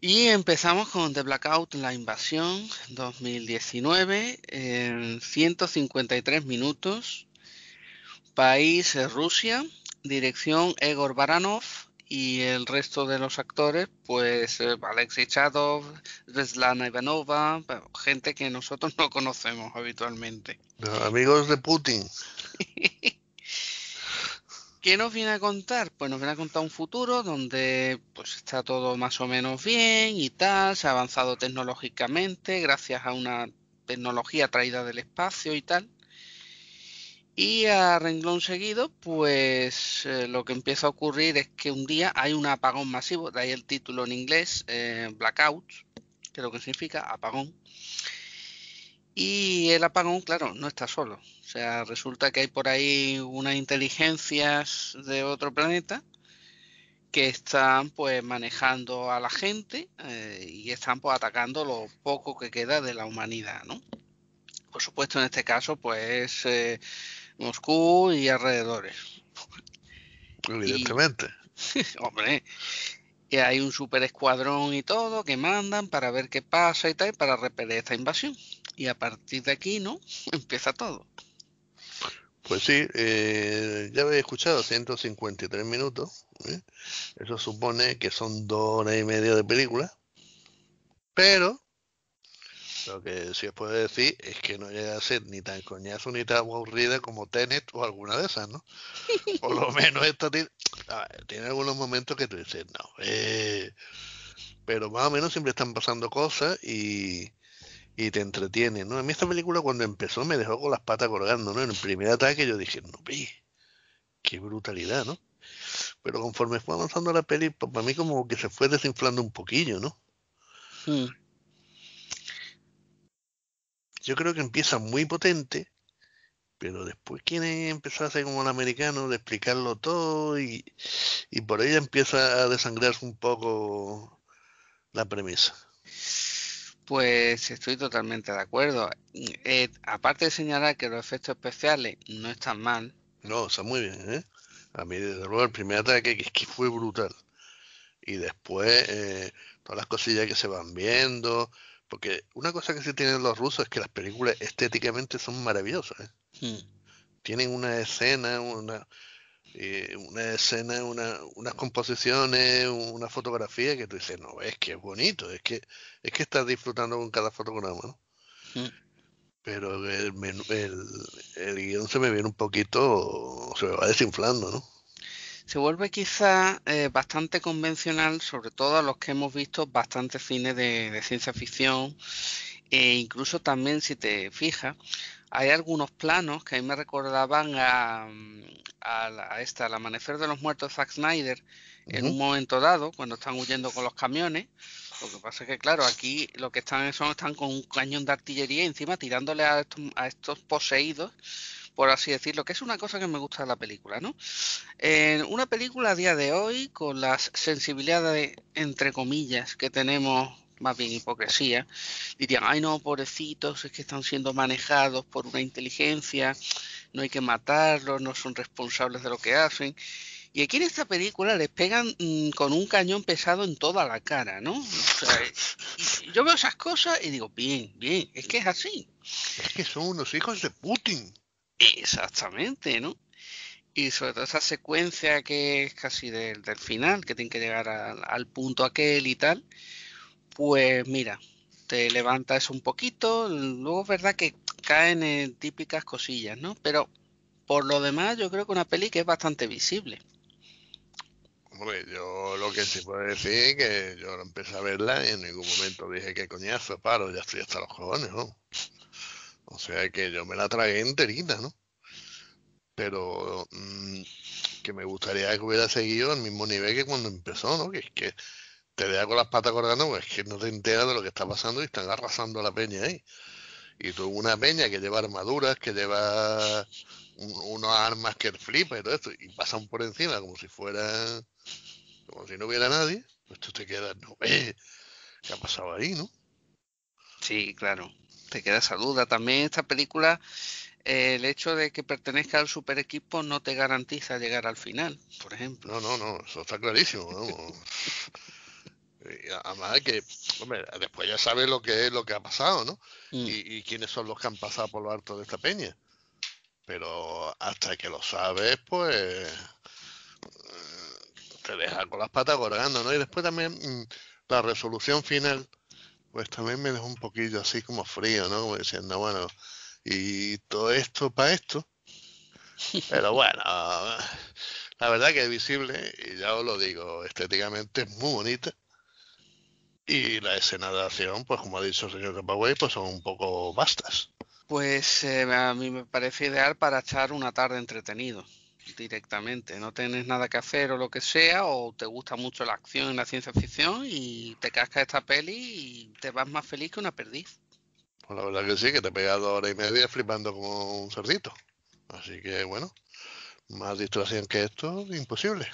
Y empezamos con The Blackout, la invasión 2019, en 153 minutos. País eh, Rusia, dirección Egor Baranov y el resto de los actores, pues eh, Alexei Chadov, Veslana Ivanova, gente que nosotros no conocemos habitualmente. amigos de Putin. ¿Qué nos viene a contar? Pues nos viene a contar un futuro donde pues está todo más o menos bien y tal, se ha avanzado tecnológicamente gracias a una tecnología traída del espacio y tal. Y a renglón seguido, pues eh, lo que empieza a ocurrir es que un día hay un apagón masivo, de ahí el título en inglés, eh, blackout, que lo que significa apagón. Y el apagón, claro, no está solo. O sea, resulta que hay por ahí unas inteligencias de otro planeta que están pues manejando a la gente eh, y están pues atacando lo poco que queda de la humanidad, ¿no? Por supuesto, en este caso, pues eh, Moscú y alrededores. Evidentemente. hombre, y hay un superescuadrón y todo que mandan para ver qué pasa y tal, para repeler esta invasión. Y a partir de aquí, ¿no? Empieza todo. Pues sí, eh, ya habéis escuchado 153 minutos. ¿eh? Eso supone que son dos horas y media de película. Pero lo que sí os puedo decir es que no llega a ser ni tan coñazo ni tan aburrida como Tenet o alguna de esas, ¿no? Por lo menos esta tiene, algunos momentos que tú dices, no. Eh", pero más o menos siempre están pasando cosas y, y te entretiene. ¿no? A mí esta película cuando empezó me dejó con las patas colgando. ¿no? En el primer ataque yo dije, no, veis qué brutalidad, ¿no? Pero conforme fue avanzando la peli, para mí como que se fue desinflando un poquillo, ¿no? Hmm. Yo creo que empieza muy potente, pero después quiere empezar a ser como el americano, de explicarlo todo y, y por ella empieza a desangrarse un poco la premisa. Pues estoy totalmente de acuerdo. Eh, aparte de señalar que los efectos especiales no están mal. No, son muy bien, ¿eh? A mí, desde luego, el primer ataque que, que fue brutal. Y después, eh, todas las cosillas que se van viendo. Porque una cosa que sí tienen los rusos es que las películas estéticamente son maravillosas. ¿eh? Hmm. Tienen una escena, una, eh, una escena, unas composiciones, una fotografía que tú dices, no, es que es bonito, es que, es que estás disfrutando con cada fotograma, ¿no? Mm. Pero el, guión se me viene un poquito, se me va desinflando, ¿no? se vuelve quizá eh, bastante convencional, sobre todo a los que hemos visto bastantes cines de ciencia ficción, e incluso también si te fijas, hay algunos planos que a mí me recordaban a, a, esta, al amanecer de los muertos de Zack Snyder, en un momento dado, cuando están huyendo con los camiones. Lo que pasa es que, claro, aquí lo que están son están con un cañón de artillería encima tirándole a estos, poseídos, por así decirlo, que es una cosa que me gusta de la película, ¿no? En una película a día de hoy, con las sensibilidades, entre comillas, que tenemos, más bien hipocresía, dirían, ay no, pobrecitos, es que están siendo manejados por una inteligencia, no hay que matarlos, no son responsables de lo que hacen. Y aquí en esta película les pegan mm, con un cañón pesado en toda la cara, ¿no? O sea, yo veo esas cosas y digo, bien, bien, es que es así. Es que son unos hijos de Putin. Exactamente, ¿no? Y sobre todo esa secuencia que es casi del, final, que tienen que llegar al punto aquel y tal, pues mira, te levantas un poquito, luego es verdad que caen en típicas cosillas, ¿no? Pero por lo demás yo creo que una peli que es bastante visible. Hombre, yo lo que sí puedo decir es que yo empecé a verla y en ningún momento dije que coñazo, paro, ya estoy hasta los jóvenes... ¿no? O sea que yo me la tragué enterita, ¿no? Pero mm, que me gustaría que hubiera seguido ...el mismo nivel que cuando empezó, ¿no? Que es que te deja con las patas no pues, es que no te enteras de lo que está pasando y están arrasando la peña ahí. Y tú una peña que lleva armaduras, que lleva unas armas que flipa y todo esto, y pasan por encima como si fuera, como si no hubiera nadie, pues tú te quedas, no qué ha pasado ahí, ¿no? Sí, claro, te queda esa duda. También esta película, eh, el hecho de que pertenezca al super equipo no te garantiza llegar al final, por ejemplo. No, no, no, eso está clarísimo, eh, además que, después ya sabes lo que es lo que ha pasado, ¿no? Mm. Y, quiénes son los que han pasado por lo alto de esta peña. Pero hasta que lo sabes, pues eh, te deja con las patas gorgando, ¿no? Y después también mm, la resolución final, pues también me dejó un poquillo así como frío, ¿no? Como diciendo, bueno, y todo esto para esto. Pero bueno, la verdad que es visible, y ya os lo digo, estéticamente es muy bonita y la escena de acción, pues como ha dicho el señor Capagüey, pues son un poco vastas. Pues eh, a mí me parece ideal para echar una tarde entretenido directamente. No tienes nada que hacer o lo que sea, o te gusta mucho la acción y la ciencia ficción y te cascas esta peli y te vas más feliz que una perdiz. Pues la verdad que sí, que te he pegado hora y media flipando como un cerdito. Así que bueno, más distracción que esto, imposible.